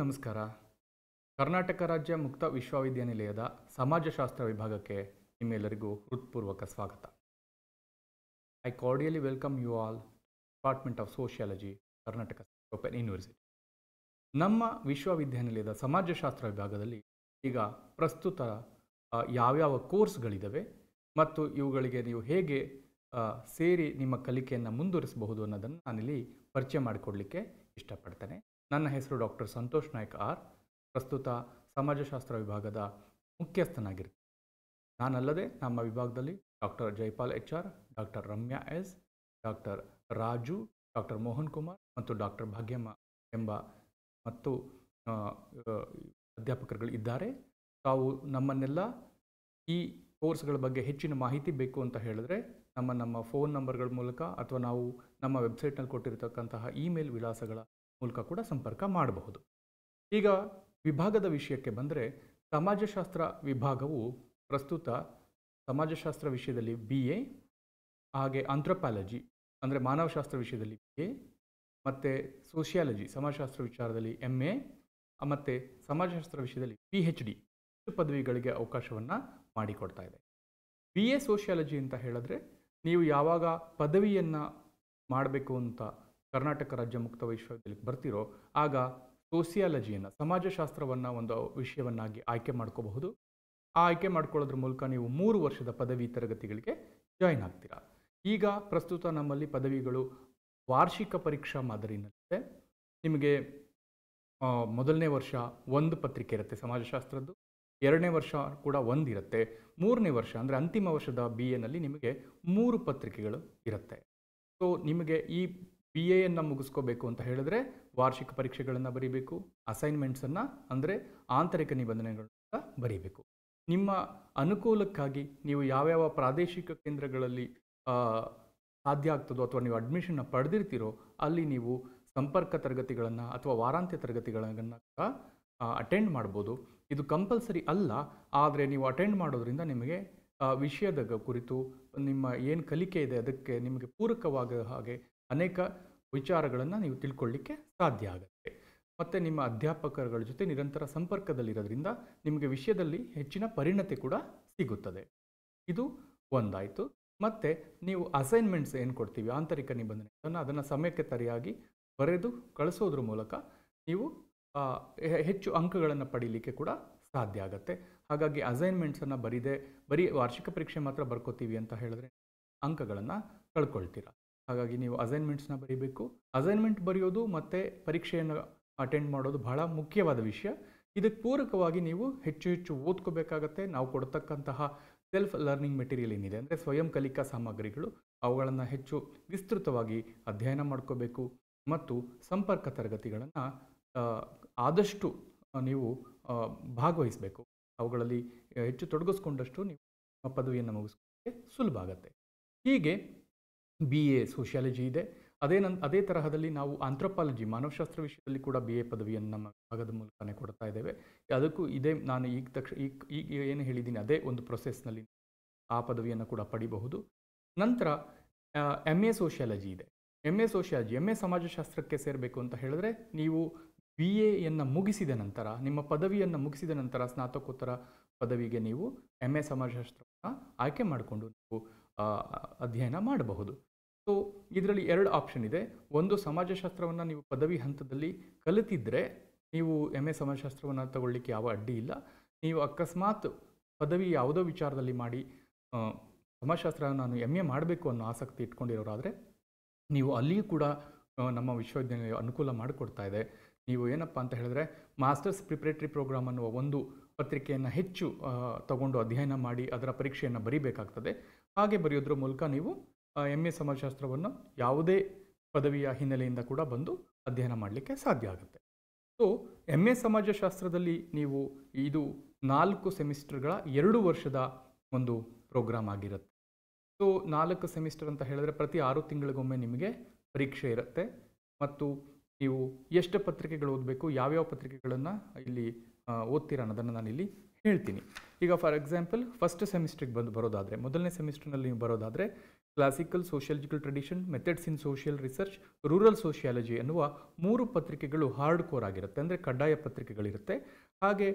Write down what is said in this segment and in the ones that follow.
ನಮಸ್ಕಾರ ಕರ್ನಾಟಕ ರಾಜ್ಯ ಮುಕ್ತ ವಿಶ್ವವಿದ್ಯಾನಿಲಯದ ಸಮಾಜಶಾಸ್ತ್ರ ವಿಭಾಗಕ್ಕೆ ನಿಮ್ಮೆಲ್ಲರಿಗೂ ಹೃತ್ಪೂರ್ವಕ ಸ್ವಾಗತ I cordially welcome you all department of sociology Karnataka open university ನಮ್ಮ ವಿಶ್ವವಿದ್ಯಾನಿಲಯದ ಸಮಾಜಶಾಸ್ತ್ರ ವಿಭಾಗದಲ್ಲಿ ಈಗ ಪ್ರಸ್ತುತ ಯಾವ್ಯಾವ ಕೋರ್ಸ್ಗಳಿದ್ದಾವೆ ಮತ್ತು ಇವುಗಳಿಗೆ ನೀವು ಹೇಗೆ ಸೇರಿ ನಿಮ್ಮ ಕಲಿಕೆಯನ್ನು ಮುಂದುವರಿಸಬಹುದು ಅನ್ನೋದನ್ನು ನಾನಿಲ್ಲಿ ಪರಿಚಯ ಮಾಡಿಕೊಡಲಿಕ್ಕೆ ಇಷ್ಟಪಡ್ತೇನೆ ನನ್ನ ಹೆಸರು ಡಾಕ್ಟರ್ ಸಂತೋಷ್ ನಾಯ್ಕ ಆರ್ ಪ್ರಸ್ತುತ ಸಮಾಜಶಾಸ್ತ್ರ ವಿಭಾಗದ ಮುಖ್ಯಸ್ಥನಾಗಿರ್ತೀನಿ ನಾನಲ್ಲದೆ ನಮ್ಮ ವಿಭಾಗದಲ್ಲಿ doctor Jaipal H R doctor Ramya S doctor Raju doctor Mohan Kumar ಮತ್ತು ಡಾಕ್ಟರ್ ಭಾಗ್ಯಮ್ಮ ಎಂಬ ಮತ್ತು ಅಧ್ಯಾಪಕರುಗಳು ಇದ್ದಾರೆ ತಾವು ನಮ್ಮನ್ನೆಲ್ಲ ಈ ಕೋರ್ಸ್ಗಳ ಬಗ್ಗೆ ಹೆಚ್ಚಿನ ಮಾಹಿತಿ ಬೇಕು ಅಂತ ಹೇಳಿದ್ರೆ ನಮ್ಮ ನಮ್ಮ ಫೋನ್ ನಂಬರ್ಗಳ ಮೂಲಕ ಅಥವಾ ನಾವು ನಮ್ಮ ವೆಬ್ಸೈಟ್ನಲ್ಲಿ ಕೊಟ್ಟಿರತಕ್ಕಂತಹ ಇಮೇಲ್ ವಿಳಾಸಗಳ ಮೂಲಕ ಕೂಡ ಸಂಪರ್ಕ ಮಾಡಬಹುದು ಈಗ ವಿಭಾಗದ ವಿಷಯಕ್ಕೆ ಬಂದರೆ ಸಮಾಜಶಾಸ್ತ್ರ ವಿಭಾಗವು ಪ್ರಸ್ತುತ ಸಮಾಜಶಾಸ್ತ್ರ ವಿಷಯದಲ್ಲಿ ಬಿ ಎ ಹಾಗೆ ಆಂಥ್ರೋಪಾಲಜಿ ಅಂದರೆ ಮಾನವಶಾಸ್ತ್ರ ವಿಷಯದಲ್ಲಿ ಬಿ ಎ ಮತ್ತು ಸೋಷಿಯಾಲಜಿ ಸಮಾಜಶಾಸ್ತ್ರ ವಿಚಾರದಲ್ಲಿ ಎಮ್ ಎ ಮತ್ತು ಸಮಾಜಶಾಸ್ತ್ರ ವಿಷಯದಲ್ಲಿ ಪಿ ಹೆಚ್ ಡಿ ಪದವಿಗಳಿಗೆ ಅವಕಾಶವನ್ನು ಮಾಡಿಕೊಡ್ತಾ ಇದೆ ಬಿ ಎ ಸೋಷಿಯಾಲಜಿ ಅಂತ ಹೇಳಿದ್ರೆ ನೀವು ಯಾವಾಗ ಪದವಿಯನ್ನು ಮಾಡಬೇಕು ಅಂತ ಕರ್ನಾಟಕ ರಾಜ್ಯ ಮುಕ್ತ ವಿಶ್ವವಿದ್ಯಾಲಯಕ್ಕೆ ಬರ್ತಿರೋ ಆಗ ಸೋಸಿಯಾಲಜಿಯನ್ನು ಸಮಾಜಶಾಸ್ತ್ರವನ್ನು ಒಂದು ವಿಷಯವನ್ನಾಗಿ ಆಯ್ಕೆ ಮಾಡ್ಕೋಬಹುದು ಆ ಆಯ್ಕೆ ಮಾಡ್ಕೊಳ್ಳೋದ್ರ ಮೂಲಕ ನೀವು ಮೂರು ವರ್ಷದ ಪದವಿ ತರಗತಿಗಳಿಗೆ ಜಾಯ್ನ್ ಆಗ್ತೀರಾ ಈಗ ಪ್ರಸ್ತುತ ನಮ್ಮಲ್ಲಿ ಪದವಿಗಳು ವಾರ್ಷಿಕ ಪರೀಕ್ಷಾ ಮಾದರಿನಲ್ಲಿದೆ ನಿಮಗೆ ಮೊದಲನೇ ವರ್ಷ ಒಂದು ಪತ್ರಿಕೆ ಇರುತ್ತೆ ಸಮಾಜಶಾಸ್ತ್ರದ್ದು ಎರಡನೇ ವರ್ಷ ಕೂಡ ಒಂದು ಇರುತ್ತೆ ಮೂರನೇ ವರ್ಷ ಅಂದರೆ ಅಂತಿಮ ವರ್ಷದ ಬಿ ಎನಲ್ಲಿ ನಿಮಗೆ ಮೂರು ಪತ್ರಿಕೆಗಳು ಇರುತ್ತೆ ಸೊ ನಿಮಗೆ ಈ ಪಿ ಎಯನ್ನು ಮುಗಿಸ್ಕೋಬೇಕು ಅಂತ ಹೇಳಿದ್ರೆ ವಾರ್ಷಿಕ ಪರೀಕ್ಷೆಗಳನ್ನು ಬರೀಬೇಕು ಅಸೈನ್ಮೆಂಟ್ಸನ್ನು ಅಂದರೆ ಆಂತರಿಕ ನಿಬಂಧನೆಗಳನ್ನ ಬರೀಬೇಕು ನಿಮ್ಮ ಅನುಕೂಲಕ್ಕಾಗಿ ನೀವು ಯಾವ್ಯಾವ ಪ್ರಾದೇಶಿಕ ಕೇಂದ್ರಗಳಲ್ಲಿ ಸಾಧ್ಯ ಆಗ್ತದೋ ಅಥವಾ ನೀವು ಅಡ್ಮಿಷನ್ನ ಪಡೆದಿರ್ತೀರೋ ಅಲ್ಲಿ ನೀವು ಸಂಪರ್ಕ ತರಗತಿಗಳನ್ನು ಅಥವಾ ವಾರಾಂತ್ಯ ತರಗತಿಗಳನ್ನು ಕೂಡ ಅಟೆಂಡ್ ಮಾಡ್ಬೋದು ಇದು ಕಂಪಲ್ಸರಿ ಅಲ್ಲ ಆದರೆ ನೀವು ಅಟೆಂಡ್ ಮಾಡೋದರಿಂದ ನಿಮಗೆ ವಿಷಯದ ಕುರಿತು ನಿಮ್ಮ ಏನು ಕಲಿಕೆ ಇದೆ ಅದಕ್ಕೆ ನಿಮಗೆ ಪೂರಕವಾಗ ಹಾಗೆ ಅನೇಕ ವಿಚಾರಗಳನ್ನು ನೀವು ತಿಳ್ಕೊಳ್ಳಿಕ್ಕೆ ಸಾಧ್ಯ ಆಗುತ್ತೆ ಮತ್ತು ನಿಮ್ಮ ಅಧ್ಯಾಪಕರುಗಳ ಜೊತೆ ನಿರಂತರ ಸಂಪರ್ಕದಲ್ಲಿರೋದ್ರಿಂದ ನಿಮಗೆ ವಿಷಯದಲ್ಲಿ ಹೆಚ್ಚಿನ ಪರಿಣತಿ ಕೂಡ ಸಿಗುತ್ತದೆ ಇದು ಒಂದಾಯಿತು ಮತ್ತು ನೀವು ಅಸೈನ್ಮೆಂಟ್ಸ್ ಏನು ಕೊಡ್ತೀವಿ ಆಂತರಿಕ ನಿಬಂಧನೆಗಳನ್ನು ಅದನ್ನು ಸಮಯಕ್ಕೆ ಸರಿಯಾಗಿ ಬರೆದು ಕಳಿಸೋದ್ರ ಮೂಲಕ ನೀವು ಹೆಚ್ಚು ಅಂಕಗಳನ್ನು ಪಡೀಲಿಕ್ಕೆ ಕೂಡ ಸಾಧ್ಯ ಆಗುತ್ತೆ ಹಾಗಾಗಿ ಅಸೈನ್ಮೆಂಟ್ಸನ್ನು ಬರೀದೆ ಬರೀ ವಾರ್ಷಿಕ ಪರೀಕ್ಷೆ ಮಾತ್ರ ಬರ್ಕೋತೀವಿ ಅಂತ ಹೇಳಿದ್ರೆ ಅಂಕಗಳನ್ನು ಕಳ್ಕೊಳ್ತೀರಾ ಹಾಗಾಗಿ ನೀವು ಅಸೈನ್ಮೆಂಟ್ಸ್ನ ಬರೀಬೇಕು ಅಸೈನ್ಮೆಂಟ್ ಬರೆಯೋದು ಮತ್ತು ಪರೀಕ್ಷೆಯನ್ನು ಅಟೆಂಡ್ ಮಾಡೋದು ಬಹಳ ಮುಖ್ಯವಾದ ವಿಷಯ ಇದಕ್ಕೆ ಪೂರಕವಾಗಿ ನೀವು ಹೆಚ್ಚು ಹೆಚ್ಚು ಓದ್ಕೋಬೇಕಾಗತ್ತೆ ನಾವು ಕೊಡ್ತಕ್ಕಂತಹ ಸೆಲ್ಫ್ ಲರ್ನಿಂಗ್ ಮೆಟೀರಿಯಲ್ ಏನಿದೆ ಅಂದರೆ ಸ್ವಯಂ ಕಲಿಕಾ ಸಾಮಗ್ರಿಗಳು ಅವುಗಳನ್ನು ಹೆಚ್ಚು ವಿಸ್ತೃತವಾಗಿ ಅಧ್ಯಯನ ಮಾಡ್ಕೋಬೇಕು ಮತ್ತು ಸಂಪರ್ಕ ತರಗತಿಗಳನ್ನು ಆದಷ್ಟು ನೀವು ಭಾಗವಹಿಸಬೇಕು ಅವುಗಳಲ್ಲಿ ಹೆಚ್ಚು ತೊಡಗಿಸ್ಕೊಂಡಷ್ಟು ನೀವು ಪದವಿಯನ್ನು ಮುಗಿಸ್ಕೊಳ್ಳೋಕ್ಕೆ ಸುಲಭ ಆಗುತ್ತೆ ಹೀಗೆ ಬಿ ಎ ಸೋಷಿಯಾಲಜಿ ಇದೆ ಅದೇ ನನ್ ಅದೇ ತರಹದಲ್ಲಿ ನಾವು ಆಂಥ್ರೋಪಾಲಜಿ ಮಾನವಶಾಸ್ತ್ರ ವಿಷಯದಲ್ಲಿ ಕೂಡ ಬಿ ಎ ಪದವಿಯನ್ನು ನಮ್ಮ ಭಾಗದ ಮೂಲಕನೇ ಕೊಡ್ತಾ ಇದ್ದೇವೆ ಅದಕ್ಕೂ ಇದೇ ನಾನು ಈಗ ತಕ್ಷಣ ಈಗ ಈಗ ಏನು ಹೇಳಿದ್ದೀನಿ ಅದೇ ಒಂದು ಪ್ರೊಸೆಸ್ನಲ್ಲಿ ಆ ಪದವಿಯನ್ನು ಕೂಡ ಪಡಿಬಹುದು ನಂತರ ಎಮ್ ಎ ಸೋಷಿಯಾಲಜಿ ಇದೆ M A sociology M A ಸಮಾಜಶಾಸ್ತ್ರಕ್ಕೆ ಸೇರಬೇಕು ಅಂತ ಹೇಳಿದ್ರೆ ನೀವು ಬಿ ಎಯನ್ನು ಮುಗಿಸಿದ ನಂತರ ನಿಮ್ಮ ಪದವಿಯನ್ನು ಮುಗಿಸಿದ ನಂತರ ಸ್ನಾತಕೋತ್ತರ ಪದವಿಗೆ ನೀವು ಎಮ್ ಎ ಸಮಾಜಶಾಸ್ತ್ರವನ್ನು ಆಯ್ಕೆ ಮಾಡಿಕೊಂಡು ನೀವು ಅಧ್ಯಯನ ಮಾಡಬಹುದು ಸೊ ಇದರಲ್ಲಿ ಎರಡು ಆಪ್ಷನ್ ಇದೆ ಒಂದು ಸಮಾಜಶಾಸ್ತ್ರವನ್ನು ನೀವು ಪದವಿ ಹಂತದಲ್ಲಿ ಕಲಿತಿದ್ದರೆ ನೀವು ಎಮ್ ಎ ಸಮಾಜಶಾಸ್ತ್ರವನ್ನು ತಗೊಳ್ಳಿಕ್ಕೆ ಯಾವ ಅಡ್ಡಿ ಇಲ್ಲ ನೀವು ಅಕಸ್ಮಾತ್ ಪದವಿ ಯಾವುದೋ ವಿಚಾರದಲ್ಲಿ ಮಾಡಿ ಸಮಾಜಶಾಸ್ತ್ರ ನಾನು ಎಮ್ ಎ ಮಾಡಬೇಕು ಅನ್ನೋ ಆಸಕ್ತಿ ಇಟ್ಕೊಂಡಿರೋರಾದರೆ ನೀವು ಅಲ್ಲಿಯೂ ಕೂಡ ನಮ್ಮ ವಿಶ್ವವಿದ್ಯಾಲಯ ಅನುಕೂಲ ಮಾಡಿಕೊಡ್ತಾ ಇದೆ ನೀವು ಏನಪ್ಪ ಅಂತ ಹೇಳಿದ್ರೆ ಮಾಸ್ಟರ್ಸ್ ಪ್ರಿಪ್ರೇಟರಿ ಪ್ರೋಗ್ರಾಮ್ ಅನ್ನುವ ಒಂದು ಪತ್ರಿಕೆಯನ್ನು ಹೆಚ್ಚು ತಗೊಂಡು ಅಧ್ಯಯನ ಮಾಡಿ ಅದರ ಪರೀಕ್ಷೆಯನ್ನು ಬರೀಬೇಕಾಗ್ತದೆ ಹಾಗೆ ಬರೆಯೋದ್ರ ಮೂಲಕ ನೀವು ಎಮ್ ಎ ಸಮಾಜಶಾಸ್ತ್ರವನ್ನು ಯಾವುದೇ ಪದವಿಯ ಹಿನ್ನೆಲೆಯಿಂದ ಕೂಡ ಬಂದು ಅಧ್ಯಯನ ಮಾಡಲಿಕ್ಕೆ ಸಾಧ್ಯ ಆಗುತ್ತೆ ಸೊ ಎಮ್ ಎ ಸಮಾಜಶಾಸ್ತ್ರದಲ್ಲಿ ನೀವು ಇದು ನಾಲ್ಕು ಸೆಮಿಸ್ಟರ್ಗಳ ಎರಡು ವರ್ಷದ ಒಂದು ಪ್ರೋಗ್ರಾಮ್ ಆಗಿರುತ್ತೆ ಸೊ ನಾಲ್ಕು ಸೆಮಿಸ್ಟರ್ ಅಂತ ಹೇಳಿದ್ರೆ ಪ್ರತಿ ಆರು ತಿಂಗಳಿಗೊಮ್ಮೆ ನಿಮಗೆ ಪರೀಕ್ಷೆ ಇರುತ್ತೆ ಮತ್ತು ನೀವು ಎಷ್ಟು ಪತ್ರಿಕೆಗಳು ಓದಬೇಕು ಯಾವ್ಯಾವ ಪತ್ರಿಕೆಗಳನ್ನು ಇಲ್ಲಿ ಓದ್ತೀರ ಅನ್ನೋದನ್ನು ನಾನಿಲ್ಲಿ ಹೇಳ್ತೀನಿ ಈಗ ಫಾರ್ ಎಕ್ಸಾಂಪಲ್ ಫಸ್ಟ್ ಸೆಮಿಸ್ಟ್ರಿಗೆ ಬಂದು ಬರೋದಾದರೆ ಮೊದಲನೇ ಸೆಮಿಸ್ಟ್ರ್ನಲ್ಲಿ ನೀವು ಬರೋದಾದರೆ classical sociological tradition methods in social research rural sociology ಎನ್ನುವ ಮೂರು ಪತ್ರಿಕೆಗಳು ಹಾರ್ಡ್ ಕೋರ್ ಆಗಿರುತ್ತೆ ಅಂದರೆ ಕಡ್ಡಾಯ ಪತ್ರಿಕೆಗಳಿರುತ್ತೆ ಹಾಗೆ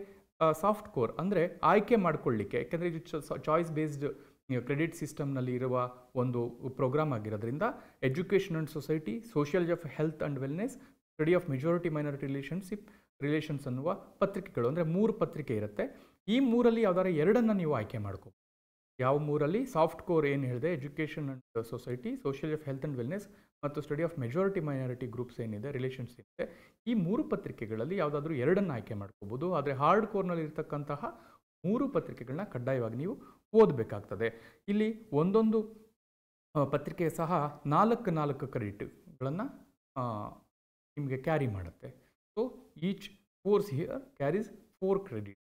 ಸಾಫ್ಟ್ ಕೋರ್ ಅಂದರೆ ಆಯ್ಕೆ ಮಾಡಿಕೊಳ್ಳಿಕ್ಕೆ ಯಾಕೆಂದರೆ ಇದು ಚಾಯ್ಸ್ ಬೇಸ್ಡ್ ಕ್ರೆಡಿಟ್ ಸಿಸ್ಟಮ್ನಲ್ಲಿ ಇರುವ ಒಂದು ಪ್ರೋಗ್ರಾಮ್ ಆಗಿರೋದ್ರಿಂದ education and society social of health and wellness study of majority minority relationship relations ಅನ್ನುವ ಪತ್ರಿಕೆಗಳು ಅಂದರೆ ಮೂರು ಪತ್ರಿಕೆ ಇರುತ್ತೆ ಈ ಮೂರಲ್ಲಿ ಯಾವ್ದಾರ ಎರಡನ್ನು ನೀವು ಆಯ್ಕೆ ಮಾಡ್ಕೊ ಯಾವ ಮೂರಲ್ಲಿ ಸಾಫ್ಟ್ ಕೋರ್ ಏನು ಹೇಳಿದೆ education and society social of health and wellness ಮತ್ತು study of majority minority groups ಏನಿದೆ ರಿಲೇಷನ್ಸ್ ಏನಿದೆ ಈ ಮೂರು ಪತ್ರಿಕೆಗಳಲ್ಲಿ ಯಾವುದಾದ್ರೂ ಎರಡನ್ನು ಆಯ್ಕೆ ಮಾಡ್ಕೋಬೋದು ಆದರೆ ಹಾರ್ಡ್ ಕೋರ್ನಲ್ಲಿ ಇರತಕ್ಕಂತಹ ಮೂರು ಪತ್ರಿಕೆಗಳನ್ನ ಕಡ್ಡಾಯವಾಗಿ ನೀವು ಓದಬೇಕಾಗ್ತದೆ ಇಲ್ಲಿ ಒಂದೊಂದು ಪತ್ರಿಕೆ ಸಹ ನಾಲ್ಕು ನಾಲ್ಕು ಕ್ರೆಡಿಟ್ಗಳನ್ನು ನಿಮಗೆ ಕ್ಯಾರಿ ಮಾಡುತ್ತೆ so each course here carries four credit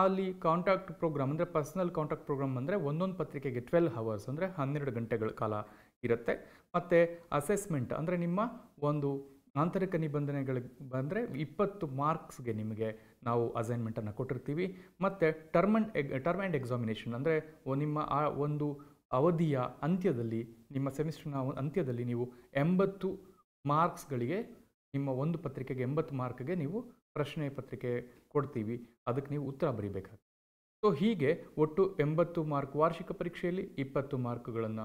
ಅಲ್ಲಿ ಕಾಂಟ್ಯಾಕ್ಟ್ ಪ್ರೋಗ್ರಾಮ್ ಅಂದರೆ ಪರ್ಸನಲ್ ಕಾಂಟ್ಯಾಕ್ಟ್ ಪ್ರೋಗ್ರಾಮ್ ಅಂದರೆ ಒಂದೊಂದು ಪತ್ರಿಕೆಗೆ ಟ್ವೆಲ್ ಹವರ್ಸ್ ಅಂದರೆ ಹನ್ನೆರಡು ಗಂಟೆಗಳ ಕಾಲ ಇರುತ್ತೆ ಮತ್ತು ಅಸೆಸ್ಮೆಂಟ್ ಅಂದರೆ ನಿಮ್ಮ ಒಂದು ಆಂತರಿಕ ನಿಬಂಧನೆಗಳಿಗೆ ಬಂದರೆ ಇಪ್ಪತ್ತು ಮಾರ್ಕ್ಸ್ಗೆ ನಿಮಗೆ ನಾವು ಅಸೈನ್ಮೆಂಟನ್ನು ಕೊಟ್ಟಿರ್ತೀವಿ ಮತ್ತು ಟರ್ಮ್ ಅಂಡ್ ಎಗ್ ಟರ್ಮ್ ಆ್ಯಂಡ್ ಎಕ್ಸಾಮಿನೇಷನ್ ಅಂದರೆ ನಿಮ್ಮ ಆ ಒಂದು ಅವಧಿಯ ಅಂತ್ಯದಲ್ಲಿ ನಿಮ್ಮ ಸೆಮಿಸ್ಟರ್ನ ಅಂತ್ಯದಲ್ಲಿ ನೀವು ಎಂಬತ್ತು ಮಾರ್ಕ್ಸ್ಗಳಿಗೆ ನಿಮ್ಮ ಒಂದು ಪತ್ರಿಕೆಗೆ ಎಂಬತ್ತು ಮಾರ್ಕ್ಗೆ ನೀವು ಪ್ರಶ್ನೆ ಪತ್ರಿಕೆ ಕೊಡ್ತೀವಿ ಅದಕ್ಕೆ ನೀವು ಉತ್ತರ ಬರೀಬೇಕಾಗ್ತದೆ ಸೊ ಹೀಗೆ ಒಟ್ಟು ಎಂಬತ್ತು ಮಾರ್ಕ್ ವಾರ್ಷಿಕ ಪರೀಕ್ಷೆಯಲ್ಲಿ ಇಪ್ಪತ್ತು ಮಾರ್ಕ್ಗಳನ್ನು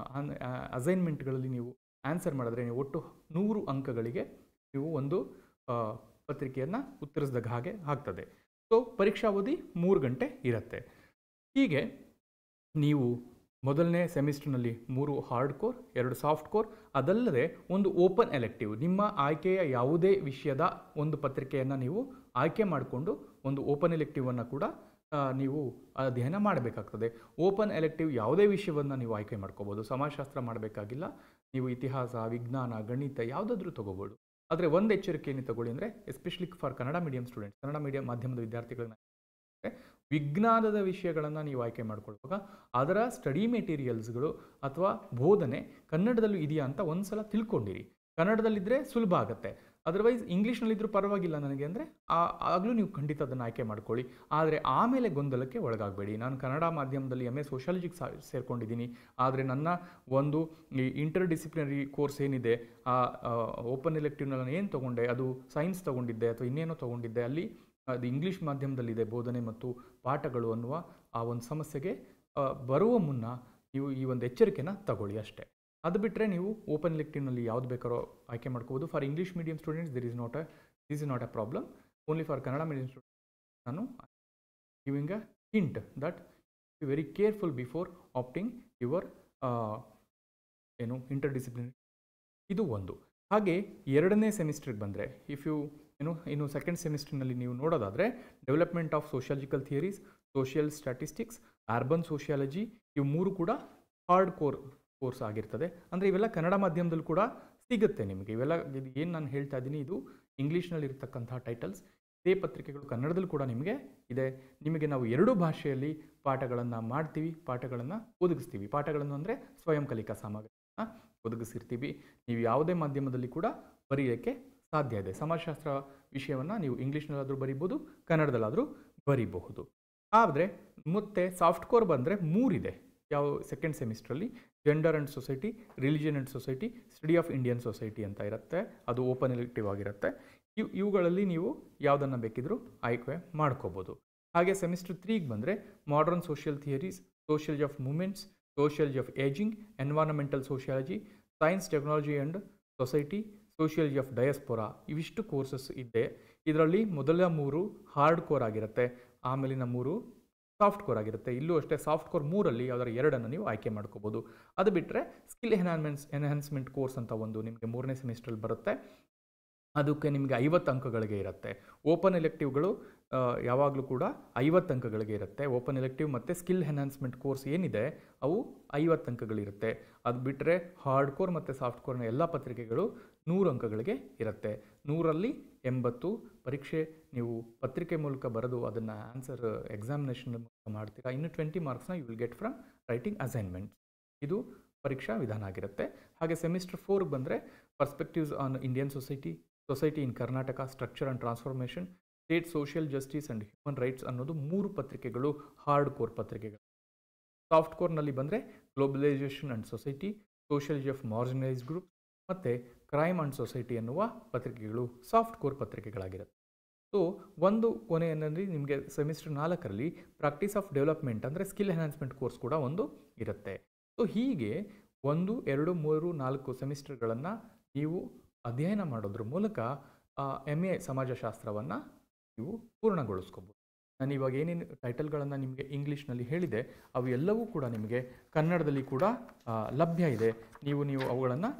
ಅಸೈನ್ಮೆಂಟ್ಗಳಲ್ಲಿ ನೀವು ಆನ್ಸರ್ ಮಾಡಿದ್ರೆ ನೀವು ಒಟ್ಟು ನೂರು ಅಂಕಗಳಿಗೆ ನೀವು ಒಂದು ಪತ್ರಿಕೆಯನ್ನು ಉತ್ತರಿಸಿದಾಗ ಹಾಗೆ ಆಗ್ತದೆ ಸೊ ಪರೀಕ್ಷಾವಧಿ ಮೂರು ಗಂಟೆ ಇರುತ್ತೆ ಹೀಗೆ ನೀವು ಮೊದಲನೇ ಸೆಮಿಸ್ಟರ್ನಲ್ಲಿ ಮೂರು ಹಾರ್ಡ್ ಕೋರ್ ಎರಡು ಸಾಫ್ಟ್ ಕೋರ್ ಅದಲ್ಲದೆ ಒಂದು ಓಪನ್ ಎಲೆಕ್ಟಿವ್ ನಿಮ್ಮ ಆಯ್ಕೆಯ ಯಾವುದೇ ವಿಷಯದ ಒಂದು ಪತ್ರಿಕೆಯನ್ನು ನೀವು ಆಯ್ಕೆ ಮಾಡಿಕೊಂಡು ಒಂದು ಓಪನ್ ಎಲೆಕ್ಟಿವನ್ನು ಕೂಡ ನೀವು ಅಧ್ಯಯನ ಮಾಡಬೇಕಾಗ್ತದೆ ಓಪನ್ ಎಲೆಕ್ಟಿವ್ ಯಾವುದೇ ವಿಷಯವನ್ನು ನೀವು ಆಯ್ಕೆ ಮಾಡ್ಕೋಬೋದು ಸಮಾಜಶಾಸ್ತ್ರ ಮಾಡಬೇಕಾಗಿಲ್ಲ ನೀವು ಇತಿಹಾಸ ವಿಜ್ಞಾನ ಗಣಿತ ಯಾವುದಾದ್ರೂ ತೊಗೋಬೋದು ಆದರೆ ಒಂದು ಎಚ್ಚರಿಕೆ ಏನು ತಗೊಳ್ಳಿ ಅಂದರೆ especially for Kannada medium students Kannada medium ಮಾಧ್ಯಮದ ವಿದ್ಯಾರ್ಥಿಗಳನ್ನ ವಿಜ್ಞಾನದ ವಿಷಯಗಳನ್ನು ನೀವು ಆಯ್ಕೆ ಮಾಡಿಕೊಳ್ಳುವಾಗ ಅದರ ಸ್ಟಡಿ ಮೆಟೀರಿಯಲ್ಸ್ಗಳು ಅಥವಾ ಬೋಧನೆ ಕನ್ನಡದಲ್ಲೂ ಇದೆಯಾ ಅಂತ ಒಂದು ಸಲ ತಿಳ್ಕೊಂಡಿರಿ ಕನ್ನಡದಲ್ಲಿದ್ದರೆ ಸುಲಭ ಆಗುತ್ತೆ ಅದರ್ವೈಸ್ ಇಂಗ್ಲೀಷ್ನಲ್ಲಿದ್ದರೂ ಪರವಾಗಿಲ್ಲ ನನಗೆ ಅಂದರೆ ಆಗಲೂ ನೀವು ಖಂಡಿತ ಅದನ್ನು ಆಯ್ಕೆ ಮಾಡ್ಕೊಳ್ಳಿ ಆದರೆ ಆಮೇಲೆ ಗೊಂದಲಕ್ಕೆ ಒಳಗಾಗಬೇಡಿ ನಾನು ಕನ್ನಡ ಮಾಧ್ಯಮದಲ್ಲಿ ಎಮ್ ಎ ಸೋಷಾಲಜಿಗೆ ಸೇರ್ಕೊಂಡಿದ್ದೀನಿ ಆದರೆ ನನ್ನ ಒಂದು ಈ ಇಂಟರ್ ಡಿಸಿಪ್ಲಿನರಿ ಕೋರ್ಸ್ ಏನಿದೆ ಆ ಓಪನ್ ಎಲೆಕ್ಟಿವ್ನಲ್ಲಿ ನಾನು ಏನು ತೊಗೊಂಡೆ ಅದು ಸೈನ್ಸ್ ತೊಗೊಂಡಿದ್ದೆ ಅಥವಾ ಇನ್ನೇನೋ ತೊಗೊಂಡಿದ್ದೆ ಅಲ್ಲಿ ಅದು ಇಂಗ್ಲೀಷ್ ಮಾಧ್ಯಮದಲ್ಲಿದೆ ಬೋಧನೆ ಮತ್ತು ಪಾಠಗಳು ಅನ್ನುವ ಆ ಒಂದು ಸಮಸ್ಯೆಗೆ ಬರುವ ಮುನ್ನ ನೀವು ಈ ಒಂದು ಎಚ್ಚರಿಕೆನ ತಗೊಳ್ಳಿ ಅಷ್ಟೇ ಅದು ಬಿಟ್ಟರೆ ನೀವು ಓಪನ್ ಲಿಕ್ಟಿನಲ್ಲಿ ಯಾವ್ದು ಬೇಕಾರೋ ಆಯ್ಕೆ ಮಾಡ್ಕೋಬೋದು for English medium students there is not a this is not a problem only for Kannada medium student ನಾನು giving a hint that you very careful before opting your ಏನು ಇಂಟರ್ ಡಿಸಿಪ್ಲಿನ್ ಇದು ಒಂದು ಹಾಗೆ ಎರಡನೇ ಸೆಮಿಸ್ಟರ್ಗೆ ಬಂದರೆ ಇಫ್ ಯು ಏನು ಇನ್ನು second ಸೆಮಿಸ್ಟರ್ನಲ್ಲಿ ನೀವು ನೋಡೋದಾದರೆ development of sociological theories social statistics urban sociology ಇವು ಮೂರು ಕೂಡ ಹಾರ್ಡ್ ಕೋರ್ ಕೋರ್ಸ್ ಆಗಿರ್ತದೆ ಅಂದರೆ ಇವೆಲ್ಲ ಕನ್ನಡ ಮಾಧ್ಯಮದಲ್ಲೂ ಕೂಡ ಸಿಗುತ್ತೆ ನಿಮಗೆ ಇವೆಲ್ಲ ಇದು ಏನು ನಾನು ಹೇಳ್ತಾ ಇದ್ದೀನಿ ಇದು ಇಂಗ್ಲೀಷ್ನಲ್ಲಿ ಇರತಕ್ಕಂಥ ಟೈಟಲ್ಸ್ ಇದೇ ಪತ್ರಿಕೆಗಳು ಕನ್ನಡದಲ್ಲೂ ಕೂಡ ನಿಮಗೆ ಇದೆ ನಿಮಗೆ ನಾವು ಎರಡೂ ಭಾಷೆಯಲ್ಲಿ ಪಾಠಗಳನ್ನು ಮಾಡ್ತೀವಿ ಪಾಠಗಳನ್ನು ಒದಗಿಸ್ತೀವಿ ಪಾಠಗಳನ್ನು ಅಂದರೆ ಸ್ವಯಂ ಕಲಿಕಾ ಸಾಮಗ್ರಿಗಳನ್ನು ಒದಗಿಸಿರ್ತೀವಿ ನೀವು ಯಾವುದೇ ಮಾಧ್ಯಮದಲ್ಲಿ ಕೂಡ ಬರೆಯೋಕ್ಕೆ ಸಾಧ್ಯ ಇದೆ ಸಮಾಜಶಾಸ್ತ್ರ ವಿಷಯವನ್ನು ನೀವು ಇಂಗ್ಲೀಷ್ನಲ್ಲಾದರೂ ಬರಿಬೋದು ಕನ್ನಡದಲ್ಲಾದರೂ ಬರಿಬಹುದು ಆದರೆ ಮತ್ತೆ ಸಾಫ್ಟ್ ಕೋರ್ ಬಂದರೆ ಮೂರಿದೆ ಯಾವ ಸೆಕೆಂಡ್ ಸೆಮಿಸ್ಟ್ರಲ್ಲಿ gender and society religion and society study of Indian society ಅಂತ ಇರುತ್ತೆ ಅದು ಓಪನ್ ಎಲೆಕ್ಟಿವ್ ಆಗಿರುತ್ತೆ ಇವು ಇವುಗಳಲ್ಲಿ ನೀವು ಯಾವುದನ್ನು ಬೇಕಿದ್ರೂ ಆಯ್ಕೆ ಮಾಡ್ಕೋಬೋದು ಹಾಗೆ ಸೆಮಿಸ್ಟರ್ ತ್ರೀಗೆ ಬಂದರೆ modern social theories sociology of movements sociology of ageing environmental sociology science technology and society sociology of diaspora ಇವಿಷ್ಟು ಕೋರ್ಸಸ್ ಇದೆ ಇದರಲ್ಲಿ ಮೊದಲ ಮೂರು ಹಾರ್ಡ್ ಕೋರ್ ಆಗಿರುತ್ತೆ ಆಮೇಲಿನ ಮೂರು ಸಾಫ್ಟ್ ಕೋರ್ ಆಗಿರುತ್ತೆ ಇಲ್ಲೂ ಅಷ್ಟೇ ಸಾಫ್ಟ್ ಕೋರ್ ಮೂರಲ್ಲಿ ಯಾವುದಾದ್ರು ಎರಡನ್ನು ನೀವು ಆಯ್ಕೆ ಮಾಡ್ಕೋಬೋದು ಅದು ಬಿಟ್ಟರೆ ಸ್ಕಿಲ್ ಎನ್ಹಾನ್ಮೆಂಟ್ಸ್ ಎನ್ಹಾನ್ಸ್ಮೆಂಟ್ ಕೋರ್ಸ್ ಅಂತ ಒಂದು ನಿಮಗೆ ಮೂರನೇ ಸೆಮಿಸ್ಟ್ರಲ್ಲಿ ಬರುತ್ತೆ ಅದಕ್ಕೆ ನಿಮಗೆ ಐವತ್ತು ಅಂಕಗಳಿಗೆ ಇರುತ್ತೆ ಓಪನ್ ಎಲೆಕ್ಟಿವ್ಗಳು ಯಾವಾಗಲೂ ಕೂಡ ಐವತ್ತು ಅಂಕಗಳಿಗೆ ಇರುತ್ತೆ ಓಪನ್ ಎಲೆಕ್ಟಿವ್ ಮತ್ತು ಸ್ಕಿಲ್ ಎನ್ಹಾನ್ಸ್ಮೆಂಟ್ ಕೋರ್ಸ್ ಏನಿದೆ ಅವು ಐವತ್ತು ಅಂಕಗಳಿರುತ್ತೆ ಅದು ಬಿಟ್ಟರೆ ಹಾರ್ಡ್ ಕೋರ್ ಮತ್ತು ಸಾಫ್ಟ್ ಕೋರ್ನ ಎಲ್ಲ ಪತ್ರಿಕೆಗಳು ನೂರು ಅಂಕಗಳಿಗೆ ಇರುತ್ತೆ ನೂರಲ್ಲಿ ಎಂಬತ್ತು ಪರೀಕ್ಷೆ ನೀವು ಪತ್ರಿಕೆ ಮೂಲಕ ಬರೆದು ಅದನ್ನು ಆನ್ಸರ್ ಎಕ್ಸಾಮಿನೇಷನ್ ಮೂಲಕ ಮಾಡ್ತೀರಾ ಇನ್ನು ಟ್ವೆಂಟಿ ಮಾರ್ಕ್ಸ್ನ you will get from writing assignment ಇದು ಪರೀಕ್ಷಾ ವಿಧಾನ ಆಗಿರುತ್ತೆ ಹಾಗೆ ಸೆಮಿಸ್ಟರ್ ಫೋರ್ಗೆ ಬಂದರೆ perspectives on Indian society society in Karnataka structure and transformation state social justice and human rights ಅನ್ನೋದು ಮೂರು ಪತ್ರಿಕೆಗಳು ಹಾರ್ಡ್ ಕೋರ್ ಪತ್ರಿಕೆಗಳು ಸಾಫ್ಟ್ ಕೋರ್ನಲ್ಲಿ ಬಂದರೆ globalisation and society social of marginalised group ಮತ್ತು ಕ್ರೈಮ್ ಆ್ಯಂಡ್ ಸೊಸೈಟಿ ಎನ್ನುವ ಪತ್ರಿಕೆಗಳು ಸಾಫ್ಟ್ ಕೋರ್ ಪತ್ರಿಕೆಗಳಾಗಿರುತ್ತೆ ಸೊ ಒಂದು ಕೊನೆ ಏನಂದರೆ ನಿಮಗೆ ಸೆಮಿಸ್ಟರ್ ನಾಲ್ಕರಲ್ಲಿ ಪ್ರಾಕ್ಟೀಸ್ ಆಫ್ ಡೆವಲಪ್ಮೆಂಟ್ ಅಂದರೆ ಸ್ಕಿಲ್ ಎನ್ಹಾನ್ಸ್ಮೆಂಟ್ ಕೋರ್ಸ್ ಕೂಡ ಒಂದು ಇರುತ್ತೆ ಸೊ ಹೀಗೆ ಒಂದು ಎರಡು ಮೂರು ನಾಲ್ಕು ಸೆಮಿಸ್ಟರ್ಗಳನ್ನು ನೀವು ಅಧ್ಯಯನ ಮಾಡೋದ್ರ ಮೂಲಕ ಎಮ್ ಎ ಸಮಾಜಶಾಸ್ತ್ರವನ್ನು ನೀವು ಪೂರ್ಣಗೊಳಿಸ್ಕೋಬೋದು ನಾನು ಇವಾಗ ಏನೇನು ಟೈಟಲ್ಗಳನ್ನು ನಿಮಗೆ ಇಂಗ್ಲೀಷ್ನಲ್ಲಿ ಹೇಳಿದೆ ಅವು ಎಲ್ಲವೂ ಕೂಡ ನಿಮಗೆ ಕನ್ನಡದಲ್ಲಿ ಕೂಡ ಲಭ್ಯ ಇದೆ ನೀವು ನೀವು ಅವುಗಳನ್ನು